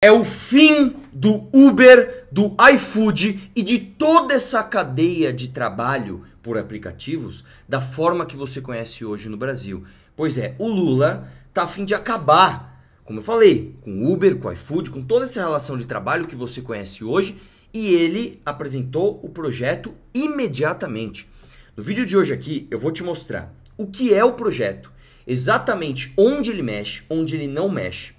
É o fim do Uber, do iFood e de toda essa cadeia de trabalho por aplicativos da forma que você conhece hoje no Brasil. Pois é, o Lula tá a fim de acabar, como eu falei, com o Uber, com o iFood, com toda essa relação de trabalho que você conhece hoje, e ele apresentou o projeto imediatamente. No vídeo de hoje aqui, eu vou te mostrar o que é o projeto, exatamente onde ele mexe, onde ele não mexe.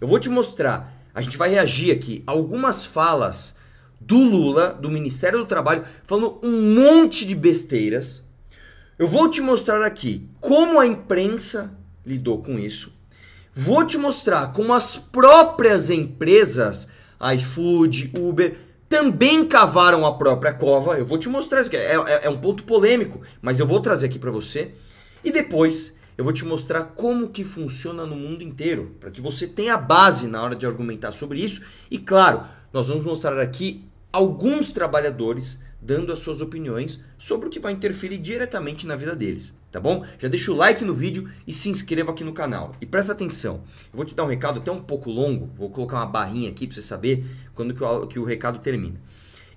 Eu vou te mostrar a gente vai reagir aqui algumas falas do Lula, do Ministério do Trabalho, falando um monte de besteiras. Eu vou te mostrar aqui como a imprensa lidou com isso. Vou te mostrar como as próprias empresas, iFood, Uber, também cavaram a própria cova. Eu vou te mostrar isso, é, é, é um ponto polêmico, mas eu vou trazer aqui para você. E depois eu vou te mostrar como que funciona no mundo inteiro, para que você tenha base na hora de argumentar sobre isso. E claro, nós vamos mostrar aqui alguns trabalhadores dando as suas opiniões sobre o que vai interferir diretamente na vida deles, tá bom? Já deixa o like no vídeo e se inscreva aqui no canal. E presta atenção, eu vou te dar um recado até um pouco longo, vou colocar uma barrinha aqui para você saber quando que o, que o recado termina.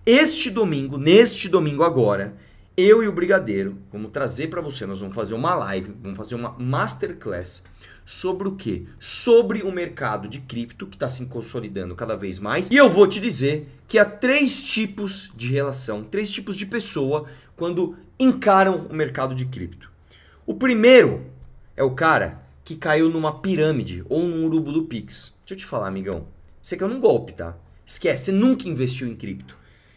Este domingo, neste domingo agora, eu e o Brigadeiro vamos trazer para você, nós vamos fazer uma live, vamos fazer uma masterclass sobre o que? Sobre o mercado de cripto que está se consolidando cada vez mais. E eu vou te dizer que há três tipos de relação, três tipos de pessoa quando encaram o mercado de cripto. O primeiro é o cara que caiu numa pirâmide ou num urubu do Pix. Deixa eu te falar, amigão. Você caiu num golpe, tá? Esquece, você nunca investiu em cripto.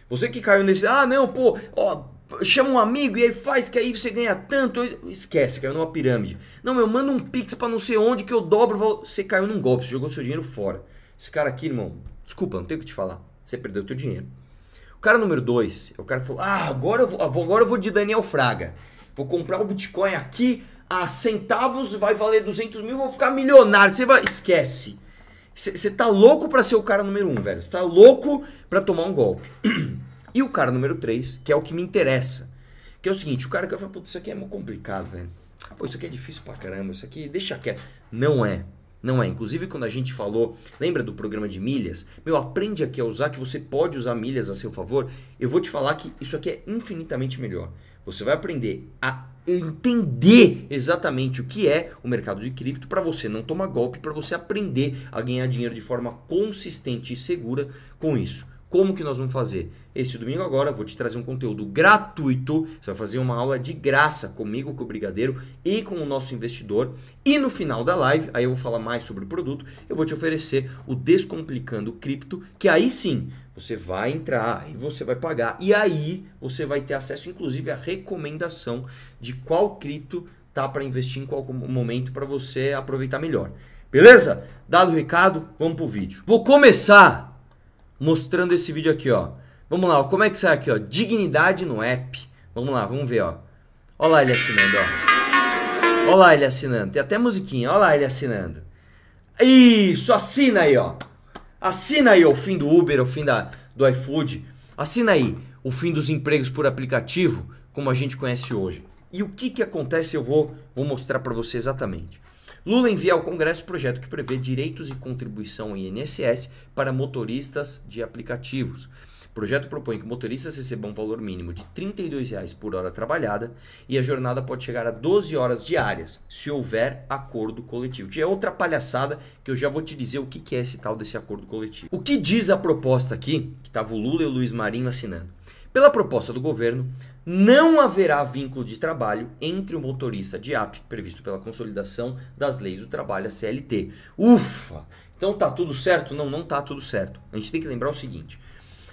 Você que caiu nesse, ah, não, pô, ó, chama um amigo e aí faz que aí você ganha tanto. Esquece, caiu numa pirâmide. Não, eu mando um pix para não sei onde que eu dobro. Você caiu num golpe, você jogou seu dinheiro fora. Esse cara aqui, irmão, desculpa, não tenho o que te falar. Você perdeu teu dinheiro. O cara número dois, é o cara falou: Ah, agora eu ah, vou, agora eu vou de Daniel Fraga. Vou comprar o Bitcoin aqui a centavos, vai valer 200 mil, vou ficar milionário. Você vai. Esquece. Você tá louco para ser o cara número um, velho. Você tá louco para tomar um golpe. E o cara número 3, que é o que me interessa. Que é o seguinte, o cara que eu falo, putz, isso aqui é muito complicado, velho. Pô, isso aqui é difícil pra caramba, isso aqui deixa quieto. Não é. Não é. Inclusive, quando a gente falou, lembra do programa de milhas? Meu, aprende aqui a usar, que você pode usar milhas a seu favor. Eu vou te falar que isso aqui é infinitamente melhor. Você vai aprender a entender exatamente o que é o mercado de cripto para você não tomar golpe, para você aprender a ganhar dinheiro de forma consistente e segura com isso. Como que nós vamos fazer? Esse domingo agora eu vou te trazer um conteúdo gratuito. Você vai fazer uma aula de graça comigo, com o Brigadeiro e com o nosso investidor. E no final da live, aí eu vou falar mais sobre o produto, eu vou te oferecer o Descomplicando Cripto, que aí sim você vai entrar e você vai pagar. E aí você vai ter acesso, inclusive, à recomendação de qual cripto tá para investir em qual momento para você aproveitar melhor. Beleza? Dado o recado, vamos pro vídeo. Vou começar mostrando esse vídeo aqui, ó. Vamos lá, ó, como é que sai aqui, ó? Dignidade no app. Vamos lá, vamos ver, ó. Olha lá ele assinando, ó. Olha lá ele assinando. Tem até musiquinha. Olha lá ele assinando. Isso, assina aí, ó. Assina aí ó, o fim do Uber, o fim da, do iFood. Assina aí o fim dos empregos por aplicativo, como a gente conhece hoje. E o que, que acontece eu vou, vou mostrar para você exatamente. Lula envia ao Congresso projeto que prevê direitos e contribuição em INSS para motoristas de aplicativos. O projeto propõe que motoristas recebam um valor mínimo de R$ 32,00 por hora trabalhada e a jornada pode chegar a 12 horas diárias, se houver acordo coletivo. Que é outra palhaçada que eu já vou te dizer o que é esse tal desse acordo coletivo. O que diz a proposta aqui, que estava o Lula e o Luiz Marinho assinando? Pela proposta do governo, não haverá vínculo de trabalho entre o motorista de AP, previsto pela consolidação das leis do trabalho, a CLT. Ufa! Então tá tudo certo? Não, não tá tudo certo. A gente tem que lembrar o seguinte: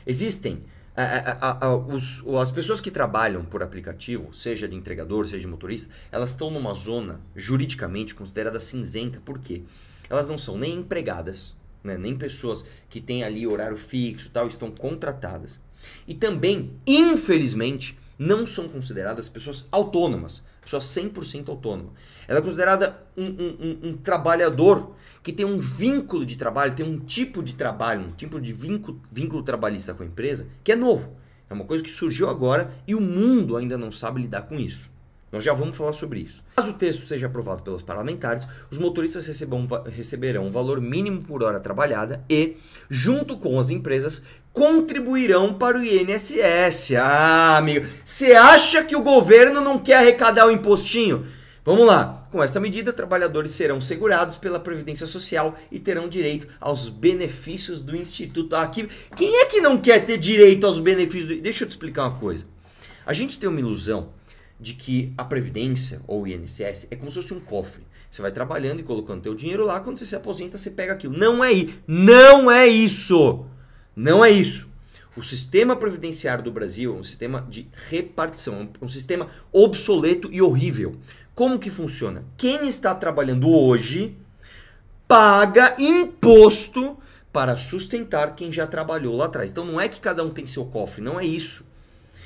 existem a, a, a, os, as pessoas que trabalham por aplicativo, seja de entregador, seja de motorista, elas estão numa zona juridicamente considerada cinzenta. Por quê? Elas não são nem empregadas, né? nem pessoas que têm ali horário fixo tal, estão contratadas. E também, infelizmente, não são consideradas pessoas autônomas, pessoas 100% autônoma. Ela é considerada um, um, um, um, trabalhador que tem um vínculo de trabalho, tem um tipo de trabalho, um tipo de vínculo, vínculo trabalhista com a empresa que é novo. É uma coisa que surgiu agora e o mundo ainda não sabe lidar com isso. Nós já vamos falar sobre isso. Caso o texto seja aprovado pelos parlamentares, os motoristas recebam, receberão um valor mínimo por hora trabalhada e, junto com as empresas, contribuirão para o INSS. Ah, amigo, você acha que o governo não quer arrecadar o impostinho? Vamos lá. Com esta medida, trabalhadores serão segurados pela Previdência Social e terão direito aos benefícios do Instituto. Aqui, quem é que não quer ter direito aos benefícios do... Deixa eu te explicar uma coisa. A gente tem uma ilusão de que a Previdência ou o INSS é como se fosse um cofre. Você vai trabalhando e colocando teu dinheiro lá, quando você se aposenta, você pega aquilo. Não é, não é isso! Não é isso. O sistema previdenciário do Brasil é um sistema de repartição, é um sistema obsoleto e horrível. Como que funciona? Quem está trabalhando hoje paga imposto para sustentar quem já trabalhou lá atrás. Então não é que cada um tem seu cofre, não é isso.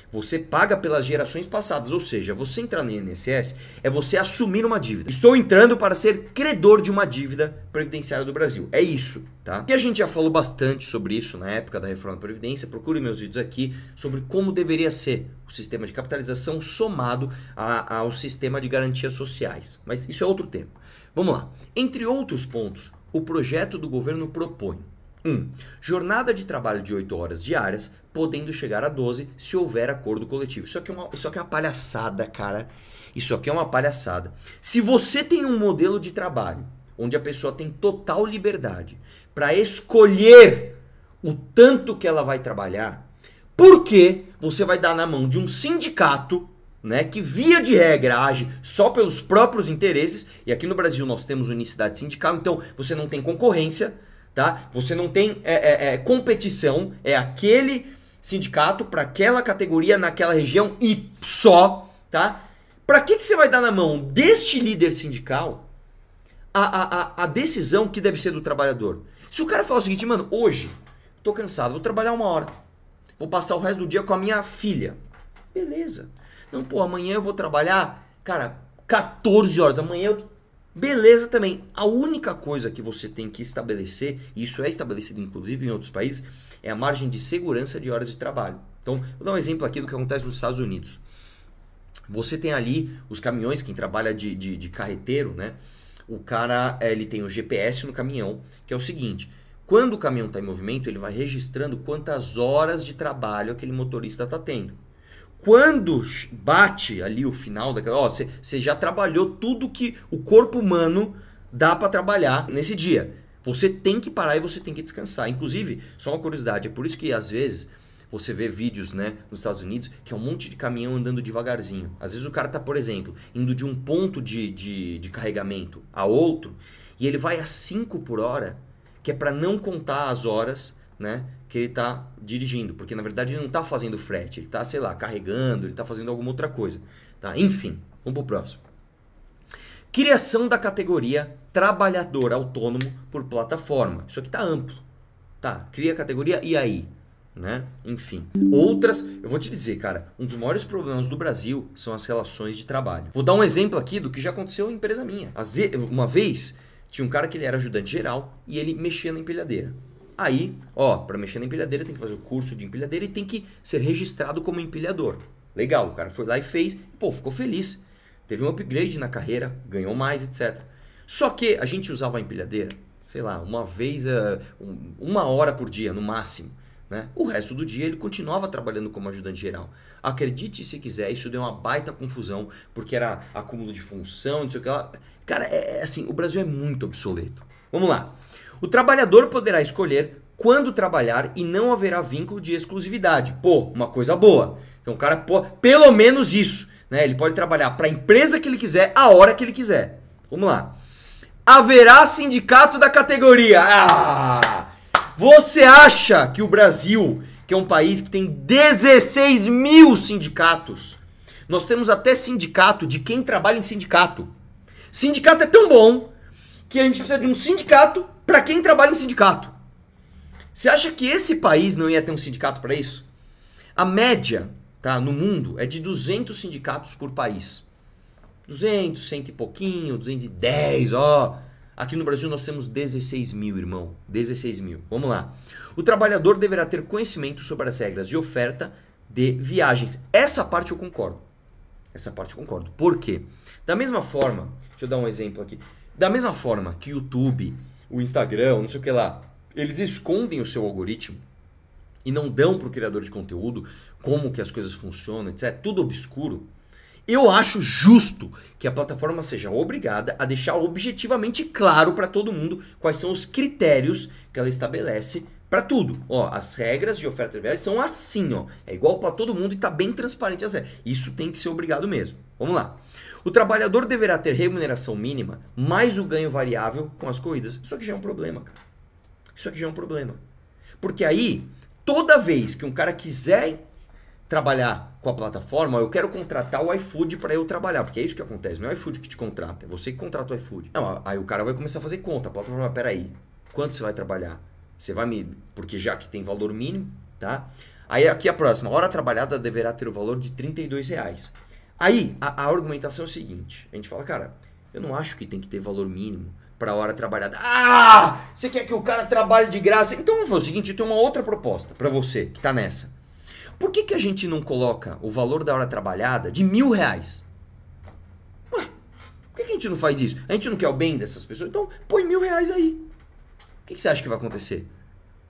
Você paga pelas gerações passadas, ou seja, você entrar no INSS é você assumir uma dívida. Estou entrando para ser credor de uma dívida previdenciária do Brasil. É isso, tá? E a gente já falou bastante sobre isso na época da reforma da previdência. Procure meus vídeos aqui sobre como deveria ser o sistema de capitalização somado a, ao sistema de garantias sociais. Mas isso é outro tema. Vamos lá. Entre outros pontos, o projeto do governo propõe 1. Um, jornada de trabalho de 8 horas diárias podendo chegar a 12 se houver acordo coletivo. Isso aqui é uma, isso aqui é uma palhaçada, cara. Isso aqui é uma palhaçada. Se você tem um modelo de trabalho onde a pessoa tem total liberdade para escolher o tanto que ela vai trabalhar, por que você vai dar na mão de um sindicato, né, que via de regra age só pelos próprios interesses, e aqui no Brasil nós temos unicidade sindical, então você não tem concorrência, tá? Você não tem é, é, é, competição, é aquele sindicato para aquela categoria naquela região e só, tá? Para que, que você vai dar na mão deste líder sindical a, a, a, decisão que deve ser do trabalhador? Se o cara falar o seguinte, mano, hoje tô cansado, vou trabalhar uma hora, vou passar o resto do dia com a minha filha. Beleza. Não, pô, amanhã eu vou trabalhar, cara, 14 horas, amanhã eu Beleza também. A única coisa que você tem que estabelecer, e isso é estabelecido inclusive em outros países, é a margem de segurança de horas de trabalho. Então, vou dar um exemplo aqui do que acontece nos Estados Unidos. Você tem ali os caminhões, quem trabalha de, de, de carreteiro, né? O cara eh, ele tem o GPS no caminhão, que é o seguinte: quando o caminhão está em movimento, ele vai registrando quantas horas de trabalho aquele motorista está tendo. Quando bate ali o final daquela, ó, você já trabalhou tudo que o corpo humano dá para trabalhar nesse dia. Você tem que parar e você tem que descansar. Inclusive, só uma curiosidade, é por isso que às vezes você vê vídeos, né, nos Estados Unidos, que é um monte de caminhão andando devagarzinho. Às vezes o cara tá, por exemplo, indo de um ponto de, de, de carregamento a outro, e ele vai a 5 por hora, que é para não contar as horas, né, que ele tá dirigindo, porque na verdade ele não tá fazendo frete, ele tá, sei lá, carregando, ele tá fazendo alguma outra coisa, tá? Enfim, vamos pro próximo. Criação da categoria trabalhador autônomo por plataforma. Isso aqui tá amplo. Tá, cria a categoria e aí? Né? Enfim. Outras, eu vou te dizer, cara, um dos maiores problemas do Brasil são as relações de trabalho. Vou dar um exemplo aqui do que já aconteceu em empresa minha. Uma vez, tinha um cara que ele era ajudante geral e ele mexia na empilhadeira. Aí, ó, para mexer na empilhadeira tem que fazer o curso de empilhadeira e tem que ser registrado como empilhador. Legal, o cara foi lá e fez, e, pô, ficou feliz teve um upgrade na carreira, ganhou mais, etc. Só que a gente usava a empilhadeira, sei lá, uma vez, eh, um, uma hora por dia, no máximo. Né? O resto do dia ele continuava trabalhando como ajudante geral. Acredite se quiser, isso deu uma baita confusão, porque era acúmulo de função, não sei o que lá. Cara, é, é assim, o Brasil é muito obsoleto. Vamos lá. O trabalhador poderá escolher quando trabalhar e não haverá vínculo de exclusividade. Pô, uma coisa boa. Então o cara, pô, pelo menos isso. Né? Ele pode trabalhar para a empresa que ele quiser, a hora que ele quiser. Vamos lá. Haverá sindicato da categoria. Ah! Você acha que o Brasil, que é um país que tem 16 mil sindicatos, nós temos até sindicato de quem trabalha em sindicato. Sindicato é tão bom que a gente precisa de um sindicato para quem trabalha em sindicato. Você acha que esse país não ia ter um sindicato para isso? A média tá? no mundo é de 200 sindicatos por país. 200, 100 e pouquinho, 210, ó. Aqui no Brasil nós temos 16 mil, irmão. 16 mil. Vamos lá. O trabalhador deverá ter conhecimento sobre as regras de oferta de viagens. Essa parte eu concordo. Essa parte eu concordo. Por quê? Da mesma forma, deixa eu dar um exemplo aqui. Da mesma forma que o YouTube, o Instagram, não sei o que lá, eles escondem o seu algoritmo, e não dão para o criador de conteúdo como que as coisas funcionam, etc. Tudo obscuro. Eu acho justo que a plataforma seja obrigada a deixar objetivamente claro para todo mundo quais são os critérios que ela estabelece para tudo. Ó, as regras de oferta e venda são assim, ó. É igual para todo mundo e tá bem transparente as regras. Isso tem que ser obrigado mesmo. Vamos lá. O trabalhador deverá ter remuneração mínima mais o ganho variável com as corridas. Isso aqui já é um problema, cara. Isso aqui já é um problema. Porque aí toda vez que um cara quiser trabalhar com a plataforma, eu quero contratar o iFood para eu trabalhar, porque é isso que acontece, não é o iFood que te contrata, é você que contrata o iFood. Não, aí o cara vai começar a fazer conta, a plataforma, aí, quanto você vai trabalhar? Você vai me... porque já que tem valor mínimo, tá? Aí aqui a próxima, hora trabalhada deverá ter o valor de 32 reais. Aí, a, a argumentação é o seguinte, a gente fala, cara, eu não acho que tem que ter valor mínimo, para a hora trabalhada. Ah! Você quer que o cara trabalhe de graça? Então vamos fazer o seguinte, eu tenho uma outra proposta para você que está nessa. Por que, que a gente não coloca o valor da hora trabalhada de mil reais? Ué, por que, que a gente não faz isso? A gente não quer o bem dessas pessoas? Então põe mil reais aí. O que, que você acha que vai acontecer?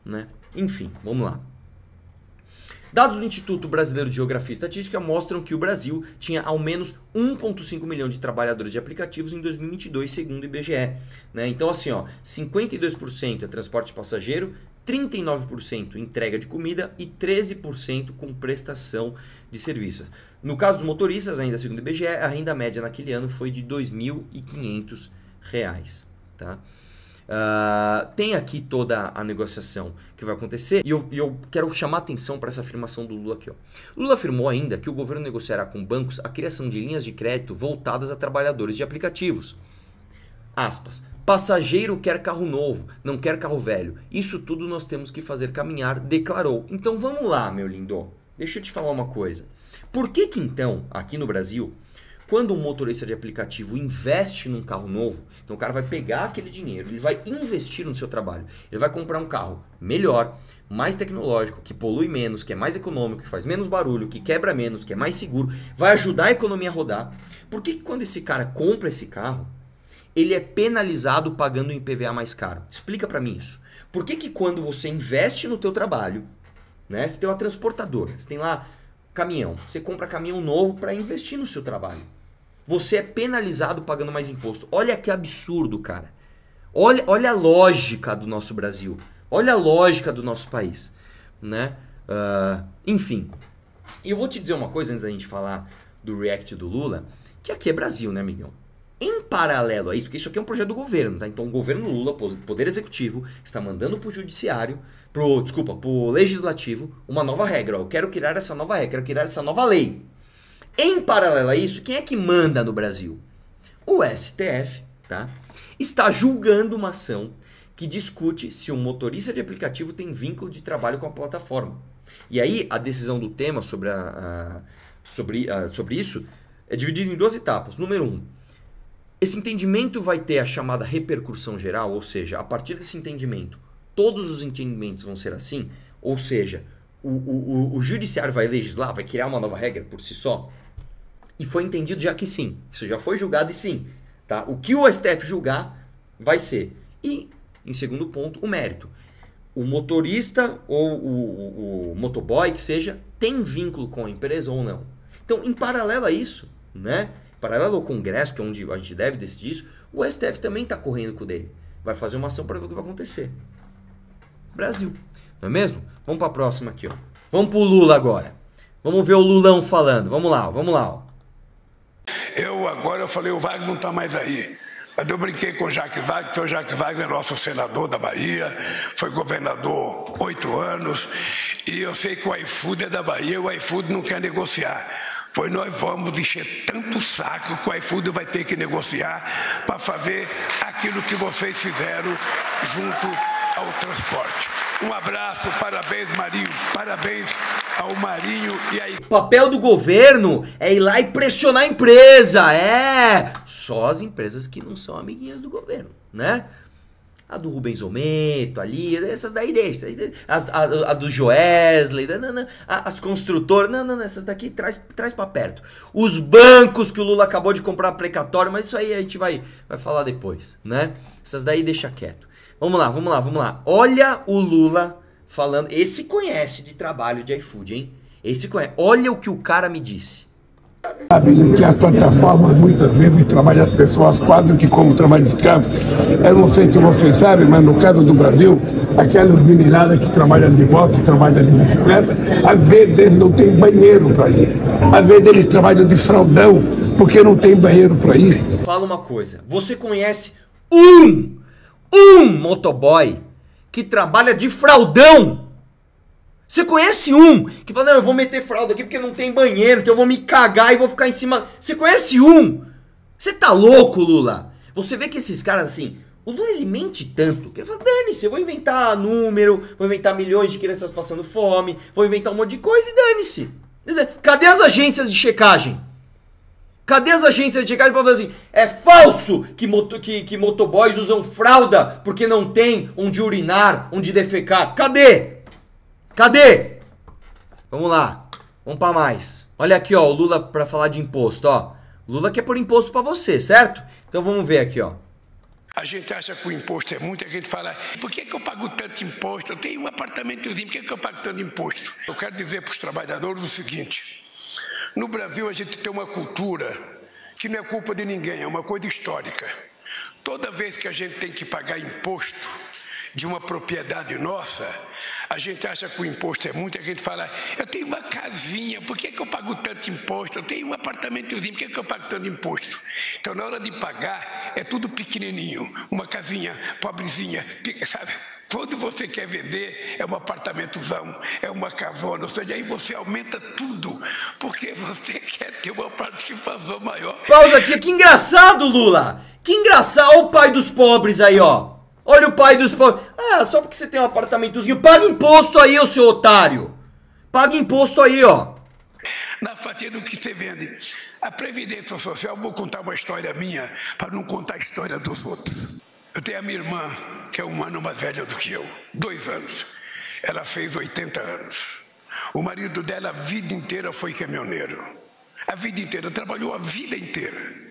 Né? Enfim, vamos lá. Dados do Instituto Brasileiro de Geografia e Estatística mostram que o Brasil tinha ao menos 1,5 milhão de trabalhadores de aplicativos em 2022, segundo o IBGE. Né? Então, assim, ó, 52% é transporte passageiro, 39% entrega de comida e 13% com prestação de serviços. No caso dos motoristas, ainda segundo o IBGE, a renda média naquele ano foi de R$ 2.500. Tá? Uh, tem aqui toda a negociação que vai acontecer e eu, eu quero chamar atenção para essa afirmação do Lula aqui. Ó. Lula afirmou ainda que o governo negociará com bancos a criação de linhas de crédito voltadas a trabalhadores de aplicativos. Aspas. Passageiro quer carro novo, não quer carro velho. Isso tudo nós temos que fazer caminhar, declarou. Então vamos lá, meu lindo. Deixa eu te falar uma coisa. Por que que então, aqui no Brasil, quando um motorista de aplicativo investe num carro novo, então o cara vai pegar aquele dinheiro, ele vai investir no seu trabalho, ele vai comprar um carro melhor, mais tecnológico, que polui menos, que é mais econômico, que faz menos barulho, que quebra menos, que é mais seguro, vai ajudar a economia a rodar. Por que, quando esse cara compra esse carro, ele é penalizado pagando um IPVA mais caro? Explica para mim isso. Por que, que quando você investe no teu trabalho, né? Você tem uma transportadora, você tem lá caminhão, você compra caminhão novo para investir no seu trabalho você é penalizado pagando mais imposto. Olha que absurdo, cara. Olha, olha a lógica do nosso Brasil. Olha a lógica do nosso país. Né? Uh, enfim. E eu vou te dizer uma coisa antes da gente falar do react do Lula, que aqui é Brasil, né, amigão? Em paralelo a isso, porque isso aqui é um projeto do governo, tá? Então o governo Lula, poder executivo, está mandando pro judiciário, pro, desculpa, pro legislativo, uma nova regra. eu quero criar essa nova regra, quero criar essa nova lei. Em paralelo a isso, quem é que manda no Brasil? O STF, tá? Está julgando uma ação que discute se um motorista de aplicativo tem vínculo de trabalho com a plataforma. E aí, a decisão do tema sobre, a, a sobre, a, sobre isso é dividida em duas etapas. Número um, esse entendimento vai ter a chamada repercussão geral, ou seja, a partir desse entendimento, todos os entendimentos vão ser assim, ou seja, o, o, o, o judiciário vai legislar, vai criar uma nova regra por si só? e foi entendido já que sim. Isso já foi julgado e sim. Tá? O que o STF julgar vai ser. E, em segundo ponto, o mérito. O motorista ou o, o, o motoboy, que seja, tem vínculo com a empresa ou não. Então, em paralelo a isso, né? paralelo ao Congresso, que é onde a gente deve decidir isso, o STF também está correndo com o dele. Vai fazer uma ação para ver o que vai acontecer. Brasil. Não é mesmo? Vamos para a próxima aqui. Ó. Vamos para o Lula agora. Vamos ver o Lulão falando. Vamos lá, vamos lá. Ó. Eu agora eu falei, o Wagner não está mais aí. Mas eu brinquei com o Jaque Wagner, porque o Jaque Wagner é nosso senador da Bahia, foi governador oito anos, e eu sei que o iFood é da Bahia, e o iFood não quer negociar. Pois nós vamos encher tanto saco que o iFood vai ter que negociar para fazer aquilo que vocês fizeram junto ao transporte. Um abraço, parabéns, Marinho, parabéns ao Marinho e aí. O papel do governo é ir lá e pressionar a empresa, é! Só as empresas que não são amiguinhas do governo, né? A do Rubens Ometo ali, essas daí deixa. As, a, a, do Joesley, não, né, não, né, né. as construtoras, não, não, essas daqui traz, traz pra perto. Os bancos que o Lula acabou de comprar precatório, mas isso aí a gente vai, vai falar depois, né? Essas daí deixa quieto. Vamos lá, vamos lá, vamos lá. Olha o Lula falando. Esse conhece de trabalho de iFood, hein? Esse conhece. Olha o que o cara me disse. Sabe que as plataformas muitas vezes trabalham as pessoas quase que como trabalho de escravo. Eu não sei se vocês sabem, mas no caso do Brasil, aquelas meninadas que trabalham de moto, que trabalham de bicicleta, às vezes eles não têm banheiro para ir. Às vezes eles trabalham de fraldão, porque não tem banheiro para ir. Fala uma coisa, você conhece um, um motoboy que trabalha de fraldão. Você conhece um que fala, não, eu vou meter fralda aqui porque não tem banheiro, que eu vou me cagar e vou ficar em cima. Você conhece um? Você tá louco, Lula? Você vê que esses caras assim, o Lula ele mente tanto que ele fala: dane-se, eu vou inventar número, vou inventar milhões de crianças passando fome, vou inventar um monte de coisa e dane-se. Cadê as agências de checagem? Cadê as agências de gás para falar assim? É falso que, moto, que, que motoboys usam fralda porque não tem onde urinar, onde defecar. Cadê? Cadê? Vamos lá. Vamos para mais. Olha aqui, ó, o Lula para falar de imposto, ó. Lula quer pôr imposto para você, certo? Então vamos ver aqui, ó. A gente acha que o imposto é muito, a gente fala, por que, que eu pago tanto imposto? Eu tenho um apartamentozinho, por que, que eu pago tanto imposto? Eu quero dizer para os trabalhadores o seguinte, no Brasil, a gente tem uma cultura que não é culpa de ninguém, é uma coisa histórica. Toda vez que a gente tem que pagar imposto de uma propriedade nossa, a gente acha que o imposto é muito, a gente fala, eu tenho uma casinha, por que, que eu pago tanto imposto? Eu tenho um apartamentozinho, por que, que eu pago tanto imposto? Então, na hora de pagar, é tudo pequenininho, uma casinha, pobrezinha, sabe? Quando você quer vender, é um apartamentozão, é uma casona, ou seja, aí você aumenta tudo, porque você quer ter uma participação maior. Pausa aqui, que engraçado, Lula! Que engraçado, olha o pai dos pobres aí, ó. Olha o pai dos pobres. Ah, só porque você tem um apartamentozinho, paga imposto aí, ô seu otário. Paga imposto aí, ó na fatia do que você vende. A Previdência Social, vou contar uma história minha, para não contar a história dos outros. Eu tenho a minha irmã, que é um ano mais velha do que eu, dois anos. Ela fez 80 anos. O marido dela a vida inteira foi caminhoneiro. A vida inteira, trabalhou a vida inteira.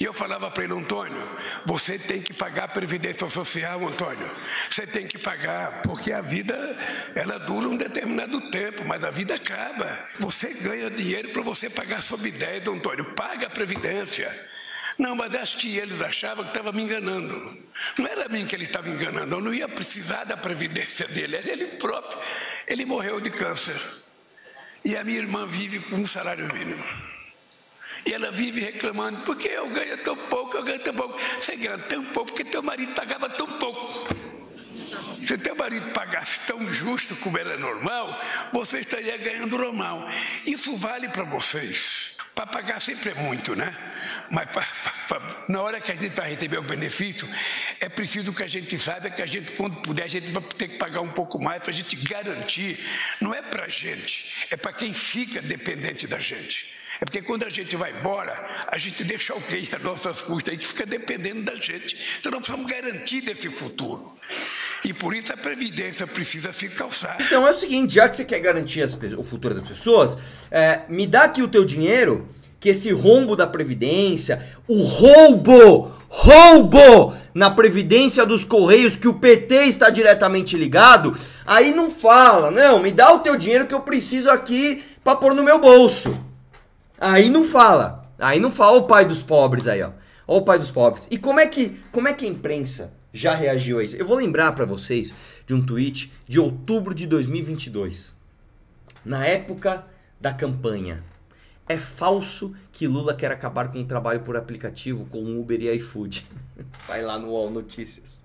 E eu falava para ele, Antônio, você tem que pagar a previdência social, Antônio. Você tem que pagar, porque a vida, ela dura um determinado tempo, mas a vida acaba. Você ganha dinheiro para você pagar sob ideia, Antônio. Paga a previdência. Não, mas acho que eles achavam que estava me enganando. Não era a mim que ele estava enganando, eu não ia precisar da previdência dele, era ele próprio. Ele morreu de câncer. E a minha irmã vive com um salário mínimo. E ela vive reclamando, porque eu ganho tão pouco, eu ganho tão pouco. Você ganha tão pouco porque teu marido pagava tão pouco. Se teu marido pagasse tão justo como era é normal, você estaria ganhando normal. Isso vale para vocês. Para pagar sempre é muito, né? Mas pra, pra, pra, na hora que a gente vai receber o benefício, é preciso que a gente saiba que a gente, quando puder, a gente vai ter que pagar um pouco mais para a gente garantir. Não é para a gente, é para quem fica dependente da gente. É porque quando a gente vai embora, a gente deixa alguém às nossas custas aí que fica dependendo da gente. Então nós precisamos garantir desse futuro. E por isso a Previdência precisa se calçar. Então é o seguinte, já que você quer garantir o futuro das pessoas, é, me dá aqui o teu dinheiro, que esse rombo da Previdência, o roubo, roubo na Previdência dos Correios, que o PT está diretamente ligado, aí não fala, não, me dá o teu dinheiro que eu preciso aqui para pôr no meu bolso. Aí não fala. Aí não fala o pai dos pobres aí, ó. Ó o pai dos pobres. E como é que, como é que é a imprensa já reagiu a isso. Eu vou lembrar para vocês de um tweet de outubro de 2022, na época da campanha. É falso que Lula quer acabar com o trabalho por aplicativo com Uber e iFood. Sai lá no UOL Notícias.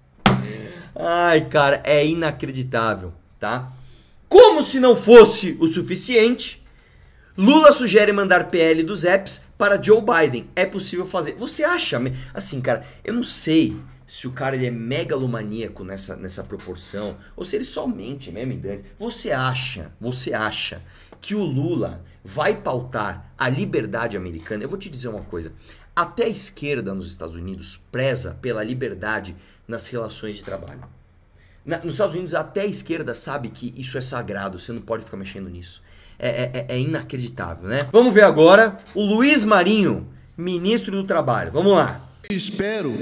Ai, cara, é inacreditável, tá? Como se não fosse o suficiente, Lula sugere mandar PL dos apps para Joe Biden. É possível fazer. Você acha? Assim, cara, eu não sei se o cara ele é megalomaníaco nessa, nessa proporção, ou se ele só mente mesmo, Dante, você acha, você acha que o Lula vai pautar a liberdade americana? Eu vou te dizer uma coisa, até a esquerda nos Estados Unidos preza pela liberdade nas relações de trabalho. Na, nos Estados Unidos, até a esquerda sabe que isso é sagrado, você não pode ficar mexendo nisso. É, é, é, é inacreditável, né? Vamos ver agora o Luiz Marinho, ministro do Trabalho. Vamos lá espero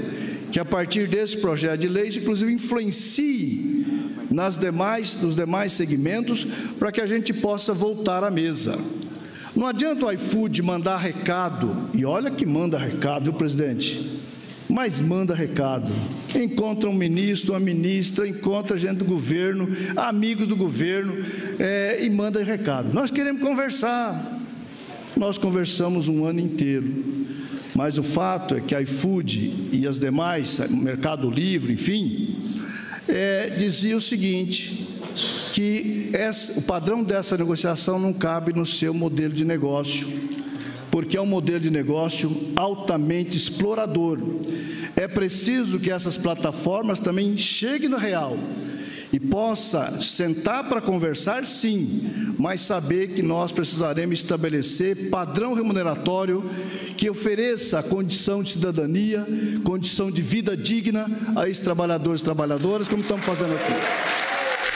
que a partir desse projeto de lei, inclusive, influencie nas demais, nos demais segmentos para que a gente possa voltar à mesa. Não adianta o iFood mandar recado, e olha que manda recado, viu, presidente? Mas manda recado. Encontra um ministro, uma ministra, encontra gente do governo, amigos do governo, é, e manda recado. Nós queremos conversar. Nós conversamos um ano inteiro mas o fato é que a iFood e as demais, Mercado Livre, enfim, é, dizia o seguinte: que essa, o padrão dessa negociação não cabe no seu modelo de negócio, porque é um modelo de negócio altamente explorador. É preciso que essas plataformas também cheguem no real e possa sentar para conversar, sim, mas saber que nós precisaremos estabelecer padrão remuneratório que ofereça condição de cidadania, condição de vida digna a esses trabalhadores e trabalhadoras, como estamos fazendo aqui.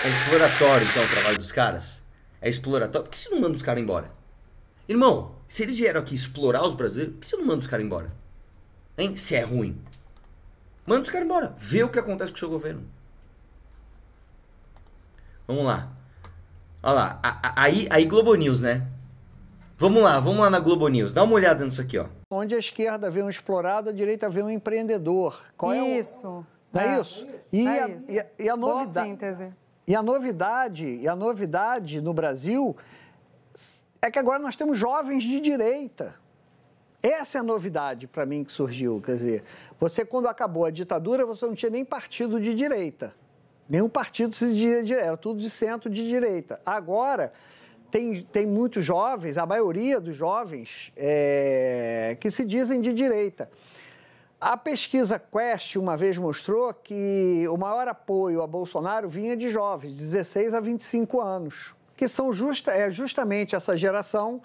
É exploratório, então, o trabalho dos caras? É exploratório? Por que você não manda os caras embora? Irmão, se eles vieram aqui explorar os brasileiros, por que você não manda os caras embora? Hein? Se é ruim. Manda os caras embora. Vê o que acontece com o seu governo. Vamos lá. Olha lá. A, a, aí, aí Globo News, né? Vamos lá, vamos lá na Globo News. Dá uma olhada nisso aqui, ó. Onde a esquerda vê um explorado, a direita vê um empreendedor. Qual isso. É, o... Não é, é isso. E, é a, isso. E, a, e a novidade. síntese. E a novidade, e a novidade no Brasil é que agora nós temos jovens de direita. Essa é a novidade para mim que surgiu, quer dizer, você quando acabou a ditadura, você não tinha nem partido de direita. Nenhum partido se direita, era tudo de centro de direita. Agora, tem, tem muitos jovens, a maioria dos jovens, é, que se dizem de direita. A pesquisa Quest uma vez mostrou que o maior apoio a Bolsonaro vinha de jovens, 16 a 25 anos, que são justa, é justamente essa geração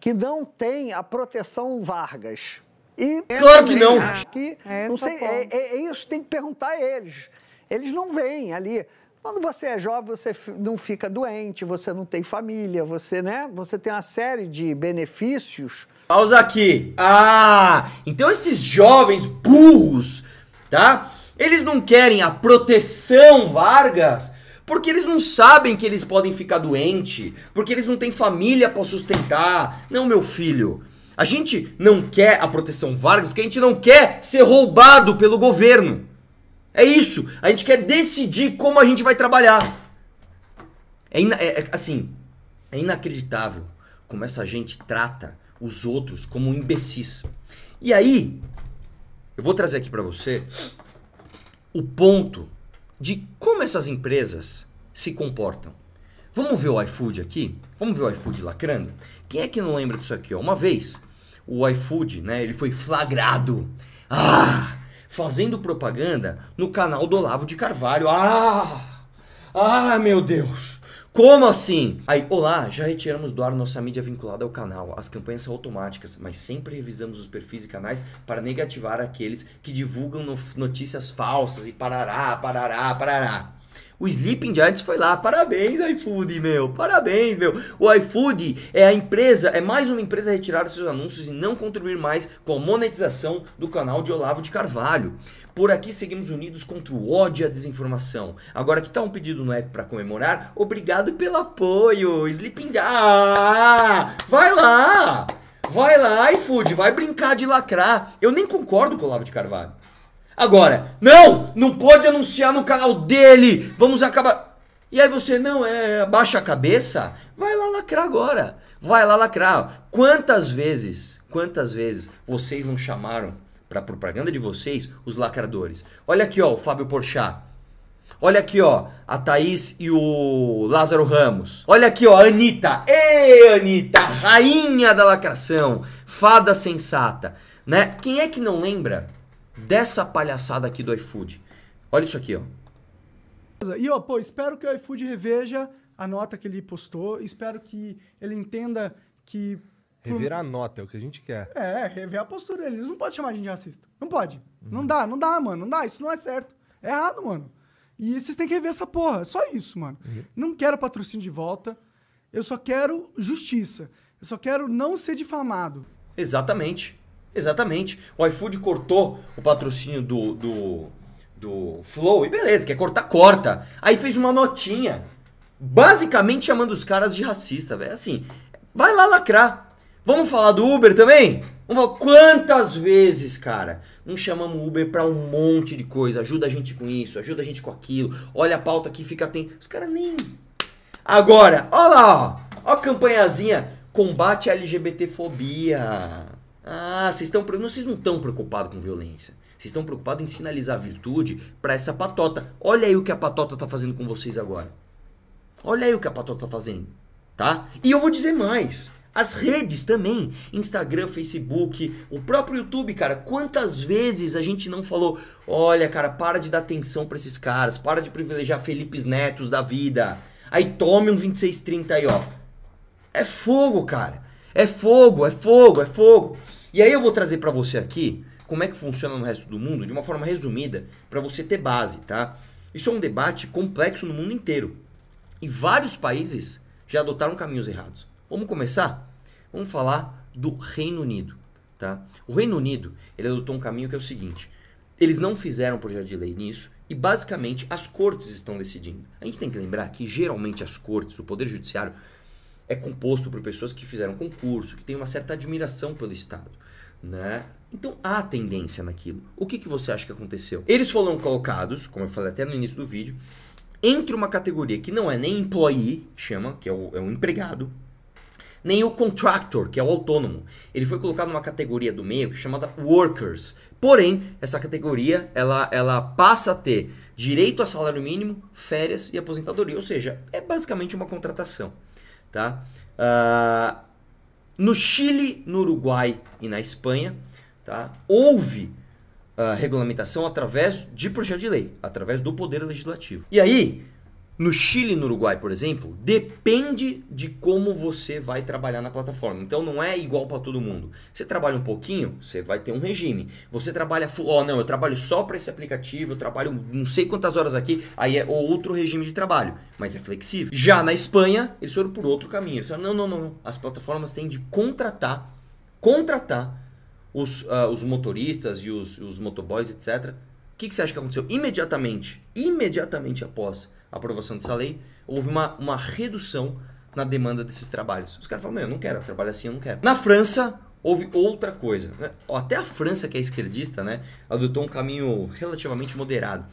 que não tem a proteção Vargas. E claro que não! Que, ah, não sei, é é, é, é, isso tem que perguntar a eles. Eles não vêm ali. Quando você é jovem, você não fica doente, você não tem família, você, né? Você tem uma série de benefícios. Pausa aqui. Ah, então esses jovens burros, tá? Eles não querem a proteção Vargas porque eles não sabem que eles podem ficar doente, porque eles não têm família para sustentar. Não, meu filho. A gente não quer a proteção Vargas porque a gente não quer ser roubado pelo governo. É isso. A gente quer decidir como a gente vai trabalhar. É, é, é, assim, é inacreditável como essa gente trata os outros como imbecis. E aí, eu vou trazer aqui para você o ponto de como essas empresas se comportam. Vamos ver o iFood aqui? Vamos ver o iFood lacrando? Quem é que não lembra disso aqui? Uma vez, o iFood, né, ele foi flagrado. Ah! fazendo propaganda no canal do Olavo de Carvalho. Ah! Ah, meu Deus! Como assim? Aí, olá, já retiramos do ar nossa mídia vinculada ao canal. As campanhas são automáticas, mas sempre revisamos os perfis e canais para negativar aqueles que divulgam no notícias falsas e parará, parará, parará. O Sleeping Giants foi lá. Parabéns, iFood, meu. Parabéns, meu. O iFood é a empresa, é mais uma empresa a retirar seus anúncios e não contribuir mais com a monetização do canal de Olavo de Carvalho. Por aqui seguimos unidos contra o ódio e a desinformação. Agora que tá um pedido no app para comemorar, obrigado pelo apoio. Sleeping Ah! Vai lá! Vai lá, iFood, vai brincar de lacrar. Eu nem concordo com o Olavo de Carvalho. Agora, não, não pode anunciar no canal dele, vamos acabar. E aí você, não, é, baixa a cabeça, vai lá lacrar agora, vai lá lacrar. Quantas vezes, quantas vezes vocês não chamaram para propaganda de vocês os lacradores? Olha aqui, ó, o Fábio Porchat. Olha aqui, ó, a Thaís e o Lázaro Ramos. Olha aqui, ó, a Anitta. Ei, Anitta, rainha da lacração, fada sensata, né? Quem é que não lembra dessa palhaçada aqui do iFood. Olha isso aqui, ó. E, ó, pô, espero que o iFood reveja a nota que ele postou, espero que ele entenda que... Rever a nota, é o que a gente quer. É, é rever a postura dele. Eles não pode chamar a gente de racista. Não pode. Uhum. Não dá, não dá, mano. Não dá, isso não é certo. É errado, mano. E vocês têm que rever essa porra. Só isso, mano. Uhum. Não quero patrocínio de volta. Eu só quero justiça. Eu só quero não ser difamado. Exatamente. Exatamente. O iFood cortou o patrocínio do, do, do Flow e beleza, quer cortar, corta. Aí fez uma notinha, basicamente chamando os caras de racista, velho. Assim, vai lá lacrar. Vamos falar do Uber também? Vamos falar quantas vezes, cara, não chamamos Uber pra um monte de coisa. Ajuda a gente com isso, ajuda a gente com aquilo. Olha a pauta aqui, fica atento. Os caras nem... Agora, olha lá, ó. Ó a campanhazinha. Combate a LGBTfobia. Ah, vocês estão não vocês não estão preocupados com violência. Vocês estão preocupados em sinalizar virtude para essa patota. Olha aí o que a patota tá fazendo com vocês agora. Olha aí o que a patota tá fazendo, tá? E eu vou dizer mais. As redes também, Instagram, Facebook, o próprio YouTube, cara. Quantas vezes a gente não falou: "Olha, cara, para de dar atenção para esses caras, para de privilegiar Felipe Netos da vida". Aí tome um 2630 aí, ó. É fogo, cara. É fogo, é fogo, é fogo. E aí eu vou trazer para você aqui como é que funciona no resto do mundo de uma forma resumida para você ter base, tá? Isso é um debate complexo no mundo inteiro. E vários países já adotaram caminhos errados. Vamos começar? Vamos falar do Reino Unido, tá? O Reino Unido, ele adotou um caminho que é o seguinte: eles não fizeram projeto de lei nisso e basicamente as cortes estão decidindo. A gente tem que lembrar que geralmente as cortes, o poder judiciário é composto por pessoas que fizeram concurso, que têm uma certa admiração pelo Estado. Né? Então há tendência naquilo. O que, que você acha que aconteceu? Eles foram colocados, como eu falei até no início do vídeo, entre uma categoria que não é nem employee, que chama, que é o, é o empregado, nem o contractor, que é o autônomo. Ele foi colocado numa categoria do meio é chamada workers. Porém, essa categoria ela, ela passa a ter direito a salário mínimo, férias e aposentadoria. Ou seja, é basicamente uma contratação tá? Uh, no Chile, no Uruguai e na Espanha, tá? Houve uh, regulamentação através de projeto de lei, através do poder legislativo. E aí, no Chile e no Uruguai, por exemplo, depende de como você vai trabalhar na plataforma. Então não é igual para todo mundo. Você trabalha um pouquinho, você vai ter um regime. Você trabalha, ó, oh, não, eu trabalho só para esse aplicativo, eu trabalho não sei quantas horas aqui, aí é outro regime de trabalho, mas é flexível. Já na Espanha, eles foram por outro caminho. Eles falaram, não, não, não, as plataformas têm de contratar, contratar os, uh, os motoristas e os, os motoboys, etc. O que, que você acha que aconteceu? Imediatamente, imediatamente após aprovação dessa lei, houve uma, uma redução na demanda desses trabalhos. Os caras falam, meu, eu não quero, trabalho assim eu não quero. Na França, houve outra coisa. Né? Até a França, que é esquerdista, né, adotou um caminho relativamente moderado.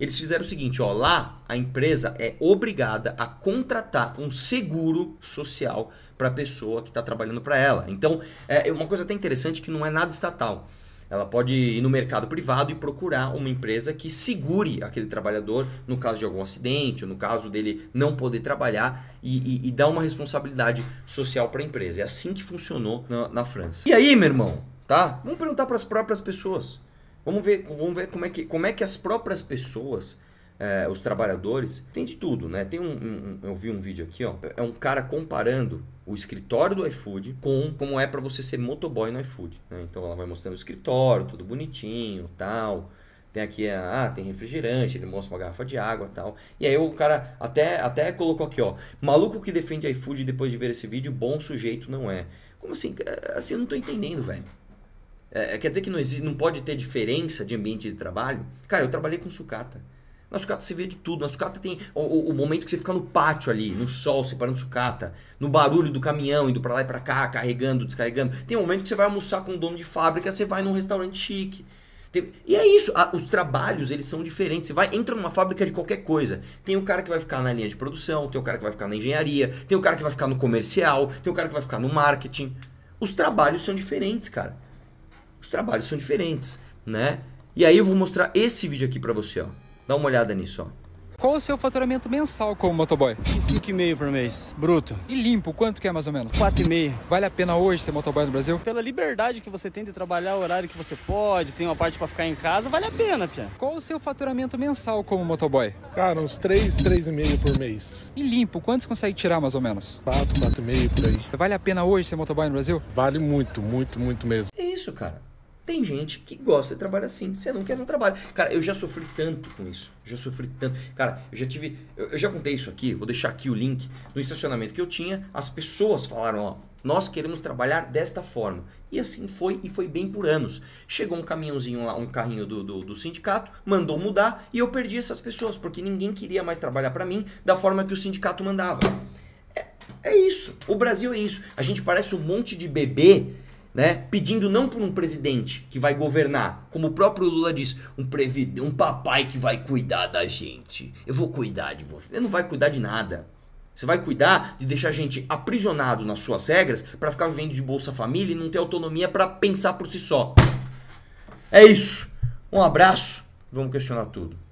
Eles fizeram o seguinte, ó, lá a empresa é obrigada a contratar um seguro social para a pessoa que está trabalhando para ela. Então, é, é uma coisa até interessante que não é nada estatal. Ela pode ir no mercado privado e procurar uma empresa que segure aquele trabalhador no caso de algum acidente, ou no caso dele não poder trabalhar e, e, e dar uma responsabilidade social para a empresa. É assim que funcionou na, na França. E aí, meu irmão, tá? Vamos perguntar para as próprias pessoas. Vamos ver, vamos ver como, é que, como é que as próprias pessoas é, os trabalhadores, tem de tudo, né? Tem um, um, eu vi um vídeo aqui, ó, é um cara comparando o escritório do iFood com como é para você ser motoboy no iFood, né? Então ela vai mostrando o escritório, tudo bonitinho, tal. Tem aqui, ah, tem refrigerante, ele mostra uma garrafa de água tal. E aí o cara até, até colocou aqui, ó. Maluco que defende iFood depois de ver esse vídeo, bom sujeito não é. Como assim? É, assim eu não tô entendendo, velho. É, é quer dizer que não, existe, não pode ter diferença de ambiente de trabalho? Cara, eu trabalhei com sucata. Na sucata você vê de tudo. Na sucata tem o, o, momento que você fica no pátio ali, no sol, separando sucata. No barulho do caminhão, indo para lá e pra cá, carregando, descarregando. Tem um momento que você vai almoçar com um dono de fábrica, você vai num restaurante chique. Tem... E é isso, a, os trabalhos eles são diferentes. Você vai, entra numa fábrica de qualquer coisa. Tem o cara que vai ficar na linha de produção, tem o cara que vai ficar na engenharia, tem o cara que vai ficar no comercial, tem o cara que vai ficar no marketing. Os trabalhos são diferentes, cara. Os trabalhos são diferentes, né? E aí eu vou mostrar esse vídeo aqui para você, ó. Dá uma olhada nisso, ó. Qual o seu faturamento mensal como motoboy? 5,5 por mês, bruto. E limpo, quanto que é mais ou menos? 4,5. Vale a pena hoje ser motoboy no Brasil? Pela liberdade que você tem de trabalhar o horário que você pode, tem uma parte para ficar em casa, vale a pena, Pia. Qual o seu faturamento mensal como motoboy? Cara, uns 3, 3,5 por mês. E limpo, quantos consegue tirar mais ou menos? 4, 4,5 por aí. Vale a pena hoje ser motoboy no Brasil? Vale muito, muito, muito mesmo. É isso, cara. Tem gente que gosta de trabalho assim. Você não quer, não trabalha. Cara, eu já sofri tanto com isso. Já sofri tanto. Cara, eu já tive. Eu, eu já contei isso aqui, vou deixar aqui o link. No estacionamento que eu tinha, as pessoas falaram: ó, nós queremos trabalhar desta forma. E assim foi, e foi bem por anos. Chegou um caminhãozinho lá, um carrinho do, do, do sindicato, mandou mudar e eu perdi essas pessoas, porque ninguém queria mais trabalhar para mim da forma que o sindicato mandava. É, é isso. O Brasil é isso. A gente parece um monte de bebê né? Pedindo não por um presidente que vai governar, como o próprio Lula diz, um previd um papai que vai cuidar da gente. Eu vou cuidar de você. Ele não vai cuidar de nada. Você vai cuidar de deixar a gente aprisionado nas suas regras para ficar vivendo de Bolsa Família e não ter autonomia para pensar por si só. É isso. Um abraço. Vamos questionar tudo.